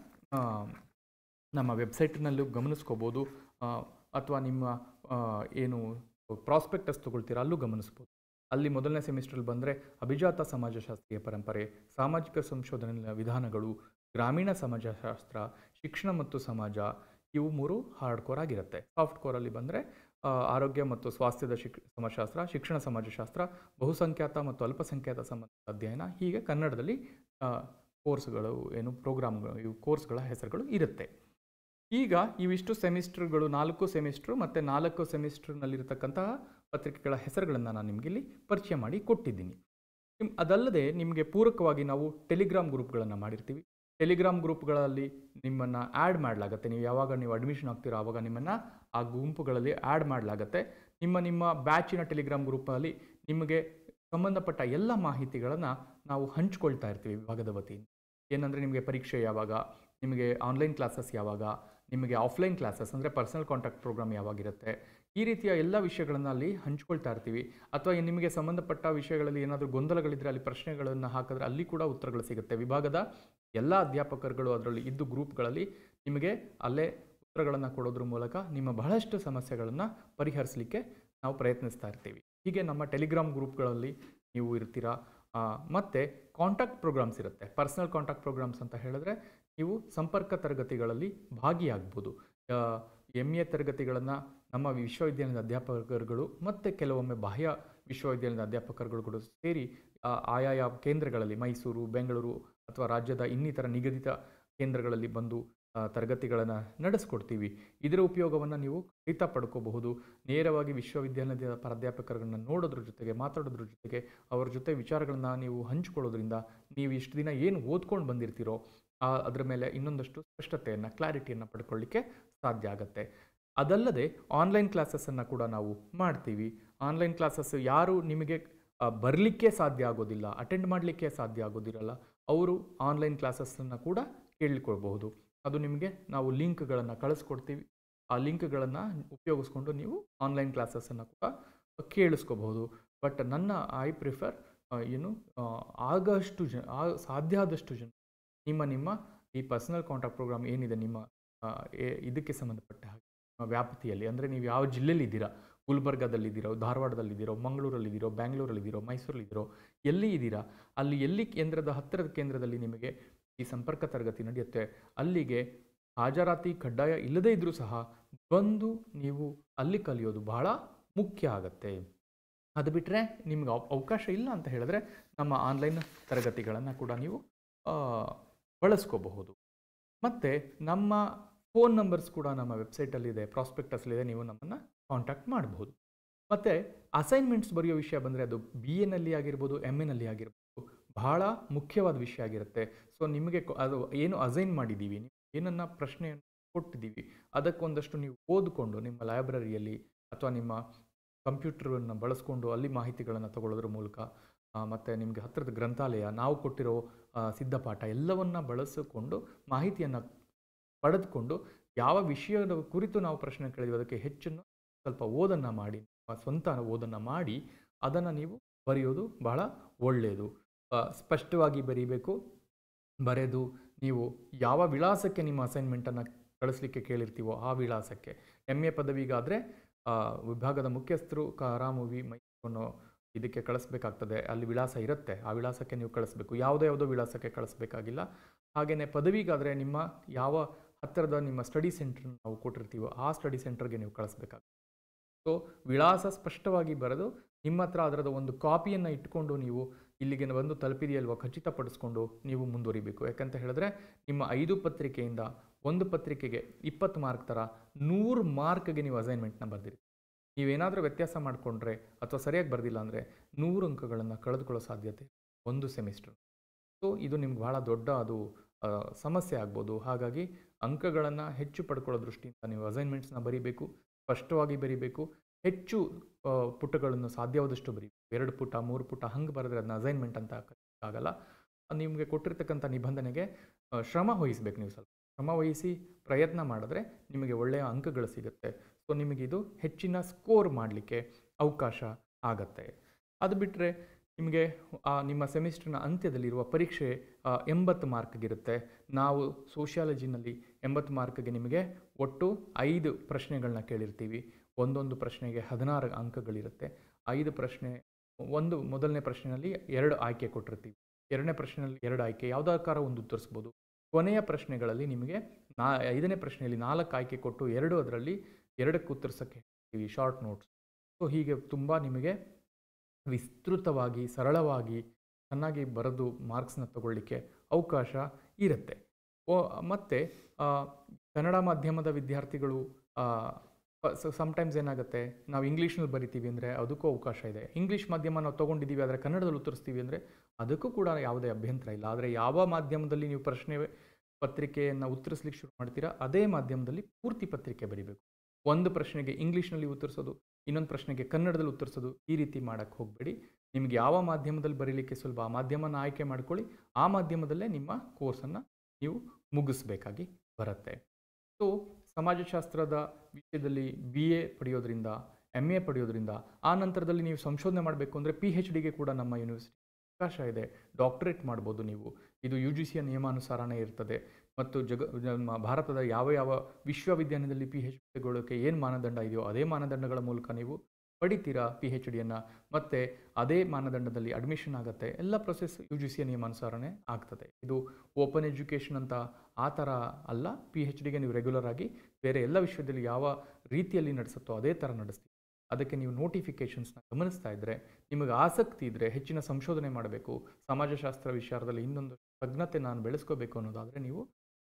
ನಮ್ಮ ವೆಬ್ಸೈಟ್ನಲ್ಲೂ ಗಮನಿಸ್ಕೋಬೋದು ಅಥವಾ ನಿಮ್ಮ ಏನು ಪ್ರಾಸ್ಪೆಕ್ಟಸ್ ತೊಗೊಳ್ತೀರಾ ಅಲ್ಲೂ ಗಮನಿಸ್ಬೋದು ಅಲ್ಲಿ ಮೊದಲನೇ ಸೆಮಿಸ್ಟ್ರಲ್ಲಿ ಬಂದರೆ ಅಭಿಜಾತ ಸಮಾಜಶಾಸ್ತ್ರೀಯ ಪರಂಪರೆ ಸಾಮಾಜಿಕ ಸಂಶೋಧನೆ ವಿಧಾನಗಳು ಗ್ರಾಮೀಣ ಸಮಾಜಶಾಸ್ತ್ರ ಶಿಕ್ಷಣ ಮತ್ತು ಸಮಾಜ ಇವು ಮೂರು ಹಾರ್ಡ್ ಕೋರ್ ಆಗಿರುತ್ತೆ ಸಾಫ್ಟ್ ಕೋರಲ್ಲಿ ಬಂದರೆ ಆರೋಗ್ಯ ಮತ್ತು ಸ್ವಾಸ್ಥ್ಯದ ಶಿಕ್ಷ ಸಮಾಜಶಾಸ್ತ್ರ ಶಿಕ್ಷಣ ಸಮಾಜಶಾಸ್ತ್ರ ಬಹುಸಂಖ್ಯಾತ ಮತ್ತು ಅಲ್ಪಸಂಖ್ಯಾತ ಸಂಬಂಧ ಅಧ್ಯಯನ ಹೀಗೆ ಕನ್ನಡದಲ್ಲಿ ಕೋರ್ಸ್ಗಳು ಏನು ಪ್ರೋಗ್ರಾಮ್ಗಳು ಇವು ಕೋರ್ಸ್ಗಳ ಹೆಸರುಗಳು ಇರುತ್ತೆ ಈಗ ಇವಿಷ್ಟು ಸೆಮಿಸ್ಟರ್ಗಳು ನಾಲ್ಕು ಸೆಮಿಸ್ಟ್ರು ಮತ್ತು ನಾಲ್ಕು ಸೆಮಿಸ್ಟರ್ನಲ್ಲಿರತಕ್ಕಂತಹ ಪತ್ರಿಕೆಗಳ ಹೆಸರುಗಳನ್ನು ನಾನು ನಿಮಗೆ ಇಲ್ಲಿ ಪರಿಚಯ ಮಾಡಿ ಕೊಟ್ಟಿದ್ದೀನಿ ನಿಮ್ ಅದಲ್ಲದೆ ನಿಮಗೆ ಪೂರಕವಾಗಿ ನಾವು ಟೆಲಿಗ್ರಾಮ್ ಗ್ರೂಪ್ಗಳನ್ನು ಮಾಡಿರ್ತೀವಿ ಟೆಲಿಗ್ರಾಮ್ ಗ್ರೂಪ್ಗಳಲ್ಲಿ ನಿಮ್ಮನ್ನು ಆ್ಯಡ್ ಮಾಡಲಾಗುತ್ತೆ ನೀವು ಯಾವಾಗ ನೀವು ಅಡ್ಮಿಷನ್ ಆಗ್ತೀರೋ ಆವಾಗ ನಿಮ್ಮನ್ನು ಆ ಗುಂಪುಗಳಲ್ಲಿ ಆ್ಯಡ್ ಮಾಡಲಾಗತ್ತೆ ನಿಮ್ಮ ನಿಮ್ಮ ಬ್ಯಾಚಿನ ಟೆಲಿಗ್ರಾಮ್ ಗ್ರೂಪಲ್ಲಿ ನಿಮಗೆ ಸಂಬಂಧಪಟ್ಟ ಎಲ್ಲ ಮಾಹಿತಿಗಳನ್ನು ನಾವು ಹಂಚ್ಕೊಳ್ತಾ ಇರ್ತೀವಿ ವಿಭಾಗದ ವತಿಯಿಂದ ಏನಂದರೆ ನಿಮಗೆ ಪರೀಕ್ಷೆ ಯಾವಾಗ ನಿಮಗೆ ಆನ್ಲೈನ್ ಕ್ಲಾಸಸ್ ಯಾವಾಗ ನಿಮಗೆ ಆಫ್ಲೈನ್ ಕ್ಲಾಸಸ್ ಅಂದರೆ ಪರ್ಸನಲ್ ಕಾಂಟ್ಯಾಕ್ಟ್ ಪ್ರೋಗ್ರಾಮ್ ಯಾವಾಗಿರುತ್ತೆ ಈ ರೀತಿಯ ಎಲ್ಲ ವಿಷಯಗಳನ್ನು ಅಲ್ಲಿ ಹಂಚ್ಕೊಳ್ತಾ ಇರ್ತೀವಿ ಅಥವಾ ನಿಮಗೆ ಸಂಬಂಧಪಟ್ಟ ವಿಷಯಗಳಲ್ಲಿ ಏನಾದರೂ ಗೊಂದಲಗಳಿದ್ದರೆ ಅಲ್ಲಿ ಪ್ರಶ್ನೆಗಳನ್ನು ಹಾಕಿದ್ರೆ ಅಲ್ಲಿ ಕೂಡ ಉತ್ತರಗಳು ಸಿಗುತ್ತೆ ವಿಭಾಗದ ಎಲ್ಲ ಅಧ್ಯಾಪಕರುಗಳು ಅದರಲ್ಲಿ ಇದ್ದು ಗ್ರೂಪ್ಗಳಲ್ಲಿ ನಿಮಗೆ ಅಲ್ಲೇ ಉತ್ತರಗಳನ್ನು ಕೊಡೋದ್ರ ಮೂಲಕ ನಿಮ್ಮ ಬಹಳಷ್ಟು ಸಮಸ್ಯೆಗಳನ್ನು ಪರಿಹರಿಸಲಿಕ್ಕೆ ನಾವು ಪ್ರಯತ್ನಿಸ್ತಾ ಇರ್ತೀವಿ ಹೀಗೆ ನಮ್ಮ ಟೆಲಿಗ್ರಾಮ್ ಗ್ರೂಪ್ಗಳಲ್ಲಿ ನೀವು ಇರ್ತೀರಾ ಮತ್ತು ಕಾಂಟ್ಯಾಕ್ಟ್ ಪ್ರೋಗ್ರಾಮ್ಸ್ ಇರುತ್ತೆ ಪರ್ಸ್ನಲ್ ಕಾಂಟ್ಯಾಕ್ಟ್ ಪ್ರೋಗ್ರಾಮ್ಸ್ ಅಂತ ಹೇಳಿದ್ರೆ ನೀವು ಸಂಪರ್ಕ ತರಗತಿಗಳಲ್ಲಿ ಭಾಗಿಯಾಗ್ಬೋದು ಎಮ್ ಎ ತರಗತಿಗಳನ್ನು ನಮ್ಮ ವಿಶ್ವವಿದ್ಯಾಲಯದ ಅಧ್ಯಾಪಕರುಗಳು ಮತ್ತು ಕೆಲವೊಮ್ಮೆ ಬಾಹ್ಯ ವಿಶ್ವವಿದ್ಯಾಲಯದ ಅಧ್ಯಾಪಕರುಗಳು ಕೂಡ ಸೇರಿ ಆಯಾಯ ಕೇಂದ್ರಗಳಲ್ಲಿ ಮೈಸೂರು ಬೆಂಗಳೂರು ಅಥವಾ ರಾಜ್ಯದ ಇನ್ನಿತರ ನಿಗದಿತ ಕೇಂದ್ರಗಳಲ್ಲಿ ಬಂದು ತರಗತಿಗಳನ್ನು ನಡೆಸ್ಕೊಡ್ತೀವಿ ಇದರ ಉಪಯೋಗವನ್ನು ನೀವು ಖಂಡಿತ ಪಡ್ಕೋಬಹುದು ನೇರವಾಗಿ ವಿಶ್ವವಿದ್ಯಾಲಯದ ಪ್ರಾಧ್ಯಾಪಕರನ್ನು ನೋಡೋದ್ರ ಜೊತೆಗೆ ಮಾತಾಡೋದ್ರ ಜೊತೆಗೆ ಅವರ ಜೊತೆ ವಿಚಾರಗಳನ್ನು ನೀವು ಹಂಚಿಕೊಳ್ಳೋದ್ರಿಂದ ನೀವು ಇಷ್ಟು ದಿನ ಏನು ಓದ್ಕೊಂಡು ಬಂದಿರ್ತೀರೋ ಅದರ ಮೇಲೆ ಇನ್ನೊಂದಷ್ಟು ಸ್ಪಷ್ಟತೆಯನ್ನು ಕ್ಲಾರಿಟಿಯನ್ನು ಪಡ್ಕೊಳ್ಳಿಕ್ಕೆ ಸಾಧ್ಯ ಆಗುತ್ತೆ ಅದಲ್ಲದೆ ಆನ್ಲೈನ್ ಕ್ಲಾಸಸ್ಸನ್ನು ಕೂಡ ನಾವು ಮಾಡ್ತೀವಿ ಆನ್ಲೈನ್ ಕ್ಲಾಸಸ್ ಯಾರು ನಿಮಗೆ ಬರಲಿಕ್ಕೆ ಸಾಧ್ಯ ಆಗೋದಿಲ್ಲ ಅಟೆಂಡ್ ಮಾಡಲಿಕ್ಕೆ ಸಾಧ್ಯ ಆಗೋದಿರಲ್ಲ ಅವರು ಆನ್ಲೈನ್ ಕ್ಲಾಸಸ್ಸನ್ನು ಕೂಡ ಕೇಳಿಕೊಳ್ಬಹುದು ಅದು ನಿಮಗೆ ನಾವು ಲಿಂಕ್ಗಳನ್ನು ಕಳಿಸ್ಕೊಡ್ತೀವಿ ಆ ಲಿಂಕ್ಗಳನ್ನು ಉಪಯೋಗಿಸ್ಕೊಂಡು ನೀವು ಆನ್ಲೈನ್ ಕ್ಲಾಸಸ್ಸನ್ನು ಕೂಡ ಕೇಳಿಸ್ಕೋಬಹುದು ಬಟ್ ನನ್ನ ಐ ಪ್ರಿಫರ್ ಏನು ಆಗಷ್ಟು ಜನ ಸಾಧ್ಯ ಆದಷ್ಟು ಜನ ನಿಮ್ಮ ನಿಮ್ಮ ಈ ಪರ್ಸನಲ್ ಕಾಂಟ್ಯಾಕ್ಟ್ ಪ್ರೋಗ್ರಾಮ್ ಏನಿದೆ ನಿಮ್ಮ ಇದಕ್ಕೆ ಸಂಬಂಧಪಟ್ಟ ಹಾಗೆ ವ್ಯಾಪ್ತಿಯಲ್ಲಿ ಅಂದರೆ ನೀವು ಯಾವ ಜಿಲ್ಲೆಯಲ್ಲಿದ್ದೀರಾ ಗುಲ್ಬರ್ಗಾದಲ್ಲಿದ್ದೀರೋ ಧಾರವಾಡದಲ್ಲಿದ್ದೀರೋ ಮಂಗಳೂರಲ್ಲಿದ್ದೀರೋ ಬ್ಯಾಂಗ್ಳೂರಲ್ಲಿದ್ದೀರೋ ಮೈಸೂರಲ್ಲಿದ್ದೀರೋ ಎಲ್ಲಿ ಇದ್ದೀರಾ ಅಲ್ಲಿ ಎಲ್ಲಿ ಕೇಂದ್ರದ ಹತ್ತಿರದ ಕೇಂದ್ರದಲ್ಲಿ ನಿಮಗೆ ಈ ಸಂಪರ್ಕ ತರಗತಿ ನಡೆಯುತ್ತೆ ಅಲ್ಲಿಗೆ ಹಾಜರಾತಿ ಕಡ್ಡಾಯ ಇಲ್ಲದೇ ಇದ್ದರೂ ಸಹ ಬಂದು ನೀವು ಅಲ್ಲಿ ಕಲಿಯೋದು ಬಹಳ ಮುಖ್ಯ ಆಗುತ್ತೆ ಅದು ಬಿಟ್ಟರೆ ನಿಮ್ಗೆ ಅವಕಾಶ ಇಲ್ಲ ಅಂತ ಹೇಳಿದ್ರೆ ನಮ್ಮ ಆನ್ಲೈನ್ ತರಗತಿಗಳನ್ನು ಕೂಡ ನೀವು ಬಳಸ್ಕೋಬಹುದು ಮತ್ತು ನಮ್ಮ ಫೋನ್ ನಂಬರ್ಸ್ ಕೂಡ ನಮ್ಮ ವೆಬ್ಸೈಟಲ್ಲಿದೆ ಪ್ರಾಸ್ಪೆಕ್ಟಸ್ಲಿದೆ ನೀವು ನಮ್ಮನ್ನು ಕಾಂಟ್ಯಾಕ್ಟ್ ಮಾಡಬಹುದು ಮತ್ತು ಅಸೈನ್ಮೆಂಟ್ಸ್ ಬರೆಯೋ ವಿಷಯ ಬಂದರೆ ಅದು ಬಿ ಎನಲ್ಲಿ ಆಗಿರ್ಬೋದು ಎಮ್ ಎನಲ್ಲಿ ಆಗಿರ್ಬೋದು ಬಹಳ ಮುಖ್ಯವಾದ ವಿಷಯ ಆಗಿರುತ್ತೆ ಸೊ ನಿಮಗೆ ಅದು ಏನು ಅಸೈನ್ ಮಾಡಿದ್ದೀವಿ ಏನನ್ನು ಪ್ರಶ್ನೆಯನ್ನು ಕೊಟ್ಟಿದ್ದೀವಿ ಅದಕ್ಕೊಂದಷ್ಟು ನೀವು ಓದಿಕೊಂಡು ನಿಮ್ಮ ಲೈಬ್ರರಿಯಲ್ಲಿ ಅಥವಾ ನಿಮ್ಮ ಕಂಪ್ಯೂಟರನ್ನು ಬಳಸ್ಕೊಂಡು ಅಲ್ಲಿ ಮಾಹಿತಿಗಳನ್ನು ತಗೊಳ್ಳೋದ್ರ ಮೂಲಕ ಮತ್ತು ನಿಮಗೆ ಹತ್ತಿರದ ಗ್ರಂಥಾಲಯ ನಾವು ಕೊಟ್ಟಿರೋ ಸಿದ್ಧಪಾಠ ಎಲ್ಲವನ್ನು ಬಳಸಿಕೊಂಡು ಮಾಹಿತಿಯನ್ನು ಪಡೆದುಕೊಂಡು ಯಾವ ವಿಷಯದ ಕುರಿತು ನಾವು ಪ್ರಶ್ನೆ ಕೇಳಿದ್ವಿ ಅದಕ್ಕೆ ಹೆಚ್ಚನ್ನು ಸ್ವಲ್ಪ ಓದನ್ನು ಮಾಡಿ ಸ್ವಂತ ಓದನ್ನು ಮಾಡಿ ಅದನ್ನು ನೀವು ಬರೆಯೋದು ಬಹಳ ಒಳ್ಳೆಯದು ಸ್ಪಷ್ಟವಾಗಿ ಬರೀಬೇಕು ಬರೆದು ನೀವು ಯಾವ ವಿಳಾಸಕ್ಕೆ ನಿಮ್ಮ ಅಸೈನ್ಮೆಂಟನ್ನು ಕಳಿಸ್ಲಿಕ್ಕೆ ಕೇಳಿರ್ತೀವೋ ಆ ವಿಳಾಸಕ್ಕೆ ಎಮ್ ಎ ಪದವಿಗಾದರೆ ವಿಭಾಗದ ಮುಖ್ಯಸ್ಥರು ಕಾರಾಮುವಿ ಮೈ ಅನ್ನೋ ಇದಕ್ಕೆ ಕಳಿಸ್ಬೇಕಾಗ್ತದೆ ಅಲ್ಲಿ ವಿಳಾಸ ಇರುತ್ತೆ ಆ ವಿಳಾಸಕ್ಕೆ ನೀವು ಕಳಿಸ್ಬೇಕು ಯಾವುದೇ ಯಾವುದೋ ವಿಳಾಸಕ್ಕೆ ಕಳಿಸ್ಬೇಕಾಗಿಲ್ಲ ಹಾಗೆಯೇ ಪದವಿಗಾದರೆ ನಿಮ್ಮ ಯಾವ ಹತ್ತಿರದ ನಿಮ್ಮ ಸ್ಟಡಿ ಸೆಂಟರ್ ನಾವು ಕೊಟ್ಟಿರ್ತೀವೋ ಆ ಸ್ಟಡಿ ಸೆಂಟರ್ಗೆ ನೀವು ಕಳಿಸ್ಬೇಕಾಗುತ್ತೆ ಸೊ ವಿಳಾಸ ಸ್ಪಷ್ಟವಾಗಿ ಬರೆದು ನಿಮ್ಮ ಹತ್ರ ಅದರದ ಒಂದು ಕಾಪಿಯನ್ನು ಇಟ್ಕೊಂಡು ನೀವು ಇಲ್ಲಿಗೆ ಬಂದು ತಲುಪಿದೆಯಲ್ವ ಖಚಿತಪಡಿಸ್ಕೊಂಡು ನೀವು ಮುಂದುವರಿಬೇಕು ಯಾಕಂತ ಹೇಳಿದ್ರೆ ನಿಮ್ಮ ಐದು ಪತ್ರಿಕೆಯಿಂದ ಒಂದು ಪತ್ರಿಕೆಗೆ ಇಪ್ಪತ್ತು ಮಾರ್ಕ್ ಥರ ನೂರು ಮಾರ್ಕ್ಗೆ ನೀವು ಅಸೈನ್ಮೆಂಟ್ನ ಬರೆದಿರಿ ನೀವೇನಾದರೂ ವ್ಯತ್ಯಾಸ ಮಾಡಿಕೊಂಡ್ರೆ ಅಥವಾ ಸರಿಯಾಗಿ ಬರೆದಿಲ್ಲ ಅಂದರೆ ನೂರು ಅಂಕಗಳನ್ನು ಕಳೆದುಕೊಳ್ಳೋ ಸಾಧ್ಯತೆ ಒಂದು ಸೆಮಿಸ್ಟರ್ ಸೊ ಇದು ನಿಮ್ಗೆ ಭಾಳ ದೊಡ್ಡ ಅದು ಸಮಸ್ಯೆ ಆಗ್ಬೋದು ಹಾಗಾಗಿ ಅಂಕಗಳನ್ನು ಹೆಚ್ಚು ಪಡ್ಕೊಳ್ಳೋ ದೃಷ್ಟಿಯಿಂದ ನೀವು ಅಸೈನ್ಮೆಂಟ್ಸ್ನ ಬರೀಬೇಕು ಸ್ಪಷ್ಟವಾಗಿ ಬರೀಬೇಕು ಹೆಚ್ಚು ಪುಟಗಳನ್ನು ಸಾಧ್ಯವಾದಷ್ಟು ಬರೀಬೇಕು ಎರಡು ಪುಟ ಮೂರು ಪುಟ ಹಂಗೆ ಬರೆದ್ರೆ ಅದನ್ನ ಅಸೈನ್ಮೆಂಟ್ ಅಂತ ಆಗಲ್ಲ ನಿಮಗೆ ಕೊಟ್ಟಿರ್ತಕ್ಕಂಥ ನಿಬಂಧನೆಗೆ ಶ್ರಮ ವಹಿಸ್ಬೇಕು ನೀವು ಸ್ವಲ್ಪ ಶ್ರಮ ವಹಿಸಿ ಪ್ರಯತ್ನ ಮಾಡಿದ್ರೆ ನಿಮಗೆ ಒಳ್ಳೆಯ ಅಂಕಗಳು ಸಿಗುತ್ತೆ ಸೊ ನಿಮಗಿದು ಹೆಚ್ಚಿನ ಸ್ಕೋರ್ ಮಾಡಲಿಕ್ಕೆ ಅವಕಾಶ ಆಗತ್ತೆ ಅದು ಬಿಟ್ಟರೆ ನಿಮಗೆ ನಿಮ್ಮ ಸೆಮಿಸ್ಟರ್ನ ಅಂತ್ಯದಲ್ಲಿರುವ ಪರೀಕ್ಷೆ ಎಂಬತ್ತು ಮಾರ್ಕ್ಗಿರುತ್ತೆ ನಾವು ಸೋಷಿಯಾಲಜಿನಲ್ಲಿ ಎಂಬತ್ತು ಮಾರ್ಕ್ಗೆ ನಿಮಗೆ ಒಟ್ಟು ಐದು ಪ್ರಶ್ನೆಗಳನ್ನ ಕೇಳಿರ್ತೀವಿ ಒಂದೊಂದು ಪ್ರಶ್ನೆಗೆ ಹದಿನಾರು ಅಂಕಗಳಿರುತ್ತೆ ಐದು ಪ್ರಶ್ನೆ ಒಂದು ಮೊದಲನೇ ಪ್ರಶ್ನೆಯಲ್ಲಿ ಎರಡು ಆಯ್ಕೆ ಕೊಟ್ಟಿರ್ತೀವಿ ಎರಡನೇ ಪ್ರಶ್ನೆಯಲ್ಲಿ ಎರಡು ಆಯ್ಕೆ ಯಾವುದಾದರೂ ಒಂದು ಉತ್ತರಿಸ್ಬೋದು ಕೊನೆಯ ಪ್ರಶ್ನೆಗಳಲ್ಲಿ ನಿಮಗೆ ನಾ ಐದನೇ ಪ್ರಶ್ನೆಯಲ್ಲಿ ನಾಲ್ಕು ಆಯ್ಕೆ ಕೊಟ್ಟು ಎರಡು ಅದರಲ್ಲಿ ಎರಡಕ್ಕೆ ಉತ್ತರಿಸೋಕ್ಕೆ ಹೇಳ್ತೀವಿ ಶಾರ್ಟ್ ನೋಟ್ಸ್ ಸೊ ಹೀಗೆ ತುಂಬ ನಿಮಗೆ ವಿಸ್ತೃತವಾಗಿ ಸರಳವಾಗಿ ಚೆನ್ನಾಗಿ ಬರೆದು ಮಾರ್ಕ್ಸ್ನ ತಗೊಳ್ಳಿಕ್ಕೆ ಅವಕಾಶ ಇರುತ್ತೆ ಓ ಮತ್ತು ಕನ್ನಡ ಮಾಧ್ಯಮದ ವಿದ್ಯಾರ್ಥಿಗಳು ಸಮಟೈಮ್ಸ್ ಏನಾಗುತ್ತೆ ನಾವು ಇಂಗ್ಲೀಷ್ನಲ್ಲಿ ಬರಿತೀವಿ ಅಂದರೆ ಅದಕ್ಕೂ ಅವಕಾಶ ಇದೆ ಇಂಗ್ಲೀಷ್ ಮಾಧ್ಯಮ ನಾವು ತೊಗೊಂಡಿದ್ದೀವಿ ಆದರೆ ಕನ್ನಡದಲ್ಲಿ ಉತ್ತರಿಸ್ತೀವಿ ಅಂದರೆ ಅದಕ್ಕೂ ಕೂಡ ಯಾವುದೇ ಅಭ್ಯಂತರ ಇಲ್ಲ ಆದರೆ ಯಾವ ಮಾಧ್ಯಮದಲ್ಲಿ ನೀವು ಪ್ರಶ್ನೆ ಪತ್ರಿಕೆಯನ್ನು ಉತ್ತರಿಸ್ಲಿಕ್ಕೆ ಶುರು ಮಾಡ್ತೀರಾ ಅದೇ ಮಾಧ್ಯಮದಲ್ಲಿ ಪೂರ್ತಿ ಪತ್ರಿಕೆ ಬರೀಬೇಕು ಒಂದು ಪ್ರಶ್ನೆಗೆ ಇಂಗ್ಲೀಷ್ನಲ್ಲಿ ಉತ್ತರಿಸೋದು ಇನ್ನೊಂದು ಪ್ರಶ್ನೆಗೆ ಕನ್ನಡದಲ್ಲಿ ಉತ್ತರಿಸೋದು ಈ ರೀತಿ ಮಾಡೋಕ್ಕೆ ಹೋಗಬೇಡಿ ನಿಮ್ಗೆ ಯಾವ ಮಾಧ್ಯಮದಲ್ಲಿ ಬರೀಲಿಕ್ಕೆ ಸ್ವಲ್ಪ ಆ ಮಾಧ್ಯಮನ ಆಯ್ಕೆ ಮಾಡ್ಕೊಳ್ಳಿ ಆ ಮಾಧ್ಯಮದಲ್ಲೇ ನಿಮ್ಮ ಕೋರ್ಸನ್ನು ನೀವು ಮುಗಿಸ್ಬೇಕಾಗಿ ಬರುತ್ತೆ ಸೊ ಸಮಾಜಶಾಸ್ತ್ರದ ವಿಷಯದಲ್ಲಿ ಬಿ ಎ ಪಡೆಯೋದ್ರಿಂದ ಎಮ್ ಎ ಪಡೆಯೋದ್ರಿಂದ ಆ ನಂತರದಲ್ಲಿ ನೀವು ಸಂಶೋಧನೆ ಮಾಡಬೇಕು ಅಂದರೆ ಪಿ ಹೆಚ್ ಡಿಗೆ ಕೂಡ ನಮ್ಮ ಯೂನಿವರ್ಸಿಟಿ ಅವಕಾಶ ಇದೆ ಡಾಕ್ಟ್ರೇಟ್ ಮಾಡ್ಬೋದು ನೀವು ಇದು ಯು ಜಿ ಸಿಯ ನಿಯಮಾನುಸಾರನೇ ಇರ್ತದೆ ಮತ್ತು ಜಗ ಭಾರತದ ಯಾವ ಯಾವ ವಿಶ್ವವಿದ್ಯಾಲಯದಲ್ಲಿ ಪಿ ಹೆಚ್ ಡಿಗೊಳ್ಳೋಕ್ಕೆ ಏನು ಮಾನದಂಡ ಇದೆಯೋ ಅದೇ ಮಾನದಂಡಗಳ ಮೂಲಕ ನೀವು ಪಡಿತೀರಾ ಪಿ ಹೆಚ್ ಡಿಯನ್ನು ಮತ್ತು ಅದೇ ಮಾನದಂಡದಲ್ಲಿ ಅಡ್ಮಿಷನ್ ಆಗುತ್ತೆ ಎಲ್ಲ ಪ್ರೊಸೆಸ್ ಯು ಜಿ ಸಿಯ ನಿಯಮಾನುಸಾರನೇ ಆಗ್ತದೆ ಇದು ಓಪನ್ ಎಜುಕೇಷನ್ ಅಂತ ಆ ಥರ ಅಲ್ಲ ಪಿ ಹೆಚ್ ಡಿಗೆ ನೀವು ರೆಗ್ಯುಲರ್ ಆಗಿ ಬೇರೆ ಎಲ್ಲ ವಿಷಯದಲ್ಲಿ ಯಾವ ರೀತಿಯಲ್ಲಿ ನಡೆಸುತ್ತೋ ಅದೇ ಥರ ನಡೆಸ್ತೀವಿ ಅದಕ್ಕೆ ನೀವು ನೋಟಿಫಿಕೇಷನ್ಸ್ನ ಗಮನಿಸ್ತಾ ಇದ್ದರೆ ನಿಮಗೆ ಆಸಕ್ತಿ ಇದ್ದರೆ ಹೆಚ್ಚಿನ ಸಂಶೋಧನೆ ಮಾಡಬೇಕು ಸಮಾಜಶಾಸ್ತ್ರ ವಿಚಾರದಲ್ಲಿ ಇನ್ನೊಂದು ತಜ್ಞತೆ ನಾನು ಬೆಳೆಸ್ಕೋಬೇಕು ಅನ್ನೋದಾದರೆ ನೀವು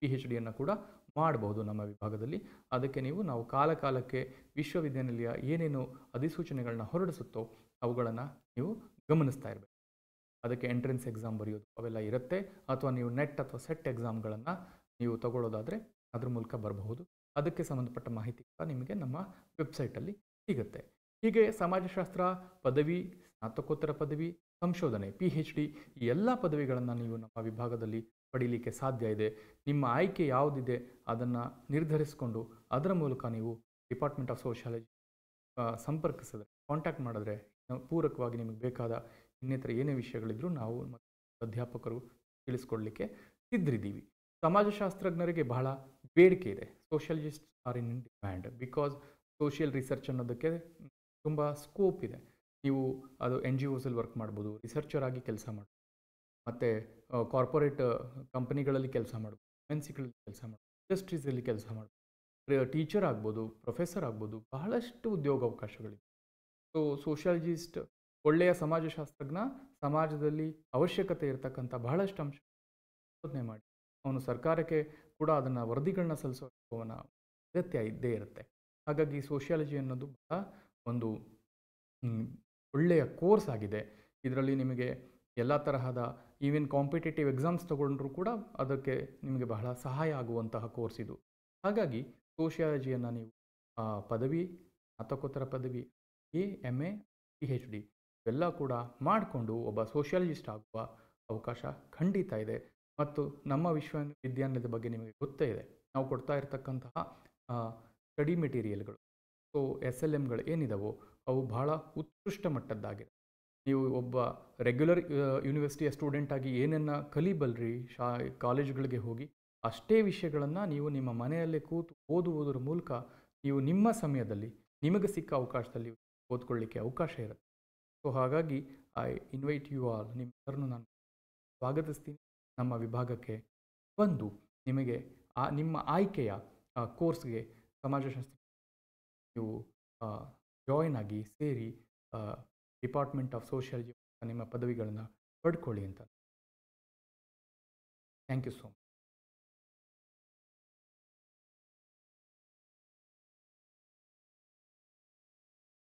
ಪಿ ಹೆಚ್ ಡಿಯನ್ನು ಕೂಡ ಮಾಡಬಹುದು ನಮ್ಮ ವಿಭಾಗದಲ್ಲಿ ಅದಕ್ಕೆ ನೀವು ನಾವು ಕಾಲಕಾಲಕ್ಕೆ ವಿಶ್ವವಿದ್ಯಾನಿಲಯ ಏನೇನು ಅಧಿಸೂಚನೆಗಳನ್ನ ಹೊರಡಿಸುತ್ತೋ ಅವುಗಳನ್ನು ನೀವು ಗಮನಿಸ್ತಾ ಇರಬೇಕು ಅದಕ್ಕೆ ಎಂಟ್ರೆನ್ಸ್ ಎಕ್ಸಾಮ್ ಬರೆಯೋದು ಅವೆಲ್ಲ ಇರುತ್ತೆ ಅಥವಾ ನೀವು ನೆಟ್ ಅಥವಾ ಸೆಟ್ ಎಕ್ಸಾಮ್ಗಳನ್ನು ನೀವು ತಗೊಳ್ಳೋದಾದರೆ ಅದ್ರ ಮೂಲಕ ಬರಬಹುದು ಅದಕ್ಕೆ ಸಂಬಂಧಪಟ್ಟ ಮಾಹಿತಿ ಕೂಡ ನಿಮಗೆ ನಮ್ಮ ವೆಬ್ಸೈಟಲ್ಲಿ ಸಿಗುತ್ತೆ ಹೀಗೆ ಸಮಾಜಶಾಸ್ತ್ರ ಪದವಿ ಸ್ನಾತಕೋತ್ತರ ಪದವಿ ಸಂಶೋಧನೆ ಪಿ ಹೆಚ್ ಡಿ ಈ ಎಲ್ಲ ಪದವಿಗಳನ್ನು ನೀವು ನಮ್ಮ ವಿಭಾಗದಲ್ಲಿ ಪಡೀಲಿಕ್ಕೆ ಸಾಧ್ಯ ಇದೆ ನಿಮ್ಮ ಆಯ್ಕೆ ಯಾವುದಿದೆ ಅದನ್ನು ನಿರ್ಧರಿಸಿಕೊಂಡು ಅದರ ಮೂಲಕ ನೀವು ಡಿಪಾರ್ಟ್ಮೆಂಟ್ ಆಫ್ ಸೋಷಿಯಾಲಜಿ ಸಂಪರ್ಕಿಸಿದ್ರೆ ಕಾಂಟ್ಯಾಕ್ಟ್ ಮಾಡಿದ್ರೆ ಪೂರಕವಾಗಿ ನಿಮಗೆ ಬೇಕಾದ ಇನ್ನಿತರ ಏನೇ ವಿಷಯಗಳಿದ್ರೂ ನಾವು ಅಧ್ಯಾಪಕರು ತಿಳಿಸ್ಕೊಡ್ಲಿಕ್ಕೆ ಸಿದ್ಧರಿದ್ದೀವಿ ಸಮಾಜಶಾಸ್ತ್ರಜ್ಞರಿಗೆ ಬಹಳ ಬೇಡಿಕೆ ಇದೆ sociologist are in demand because social research ಅನ್ನೋದಕ್ಕೆ ತುಂಬ ಸ್ಕೋಪ್ ಇದೆ ನೀವು ಅದು ಎನ್ ಜಿ ಓಸಲ್ಲಿ ವರ್ಕ್ ಮಾಡ್ಬೋದು ರಿಸರ್ಚರ್ ಆಗಿ ಕೆಲಸ ಮಾಡ್ಬೋದು ಮತ್ತು ಕಾರ್ಪೊರೇಟ್ ಕಂಪನಿಗಳಲ್ಲಿ ಕೆಲಸ ಮಾಡ್ಬೋದು ಮೆನ್ಸಿಗಳಲ್ಲಿ ಕೆಲಸ ಮಾಡ್ಬೋದು ಇಂಡಸ್ಟ್ರೀಸಲ್ಲಿ ಕೆಲಸ ಮಾಡ್ಬೋದು ಟೀಚರ್ ಆಗ್ಬೋದು ಪ್ರೊಫೆಸರ್ ಆಗ್ಬೋದು ಬಹಳಷ್ಟು ಉದ್ಯೋಗ ಅವಕಾಶಗಳಿವೆ ಸೊ ಸೋಷಿಯಾಲಜಿಸ್ಟ್ ಒಳ್ಳೆಯ ಸಮಾಜಶಾಸ್ತ್ರಜ್ಞ ಸಮಾಜದಲ್ಲಿ ಅವಶ್ಯಕತೆ ಇರತಕ್ಕಂಥ ಬಹಳಷ್ಟು ಅಂಶ ಮಾಡಿ ಅವನು ಸರ್ಕಾರಕ್ಕೆ ಕೂಡ ಅದನ್ನು ವರದಿಗಳನ್ನ ಸಲ್ಲಿಸೋ ಅವನ ಅಗತ್ಯ ಇದ್ದೇ ಇರುತ್ತೆ ಹಾಗಾಗಿ ಸೋಷಿಯಾಲಜಿ ಅನ್ನೋದು ಬಹಳ ಒಂದು ಒಳ್ಳೆಯ ಕೋರ್ಸ್ ಆಗಿದೆ ಇದರಲ್ಲಿ ನಿಮಗೆ ಎಲ್ಲ ತರಹದ ಈವನ್ ಕಾಂಪಿಟೇಟಿವ್ ಎಕ್ಸಾಮ್ಸ್ ತೊಗೊಂಡ್ರೂ ಕೂಡ ಅದಕ್ಕೆ ನಿಮಗೆ ಬಹಳ ಸಹಾಯ ಆಗುವಂತಹ ಕೋರ್ಸ್ ಇದು ಹಾಗಾಗಿ ಸೋಷಿಯಾಲಜಿಯನ್ನು ನೀವು ಪದವಿ ಸ್ನಾತಕೋತ್ತರ ಪದವಿ A M A P H D ಇವೆಲ್ಲ ಕೂಡ ಮಾಡಿಕೊಂಡು ಒಬ್ಬ ಸೋಷಿಯಾಲಜಿಸ್ಟ್ ಆಗುವ ಅವಕಾಶ ಖಂಡಿತ ಇದೆ ಮತ್ತು ನಮ್ಮ ವಿಶ್ವವಿದ್ಯಾನಿಲಯದ ಬಗ್ಗೆ ನಿಮಗೆ ಗೊತ್ತೇ ಇದೆ ನಾವು ಕೊಡ್ತಾ ಇರತಕ್ಕಂತಹ ಸ್ಟಡಿ ಮೆಟೀರಿಯಲ್ಗಳು ಸೊ ಎಸ್ ಎಲ್ ಎಮ್ಗಳು ಏನಿದಾವೋ ಅವು ಬಹಳ ಉತ್ಕೃಷ್ಟ ಮಟ್ಟದ್ದಾಗಿದೆ ನೀವು ಒಬ್ಬ ರೆಗ್ಯುಲರ್ ಯೂನಿವರ್ಸಿಟಿಯ ಸ್ಟೂಡೆಂಟಾಗಿ ಏನನ್ನು ಕಲಿಬಲ್ರಿ ಶಾ ಕಾಲೇಜ್ಗಳಿಗೆ ಹೋಗಿ ಅಷ್ಟೇ ವಿಷಯಗಳನ್ನು ನೀವು ನಿಮ್ಮ ಮನೆಯಲ್ಲೇ ಕೂತು ಓದುವುದರ ಮೂಲಕ ನೀವು ನಿಮ್ಮ ಸಮಯದಲ್ಲಿ ನಿಮಗೆ ಸಿಕ್ಕ ಅವಕಾಶದಲ್ಲಿ ಓದ್ಕೊಳ್ಳಿಕ್ಕೆ ಅವಕಾಶ ಇರುತ್ತೆ ಸೊ ಹಾಗಾಗಿ ಐ ಇನ್ವೈಟ್ ಯು ಆಲ್ ನಿಮ್ಮೆಲ್ಲರನ್ನು ನಾನು ಸ್ವಾಗತಿಸ್ತೀನಿ ನಮ್ಮ ವಿಭಾಗಕ್ಕೆ ಬಂದು ನಿಮಗೆ ಆ ನಿಮ್ಮ ಆಯ್ಕೆಯ ಕೋರ್ಸ್ಗೆ ಸಮಾಜಶಾಸ್ತ್ರ ನೀವು ಜಾಯ್ನ್ ಆಗಿ ಸೇರಿ ಡಿಪಾರ್ಟ್ಮೆಂಟ್ ಆಫ್ ಸೋಷಿಯಲ್ ನಿಮ್ಮ ಪದವಿಗಳನ್ನು ಪಡ್ಕೊಳ್ಳಿ ಅಂತ ಥ್ಯಾಂಕ್ ಯು ಸೋ ಮಚ್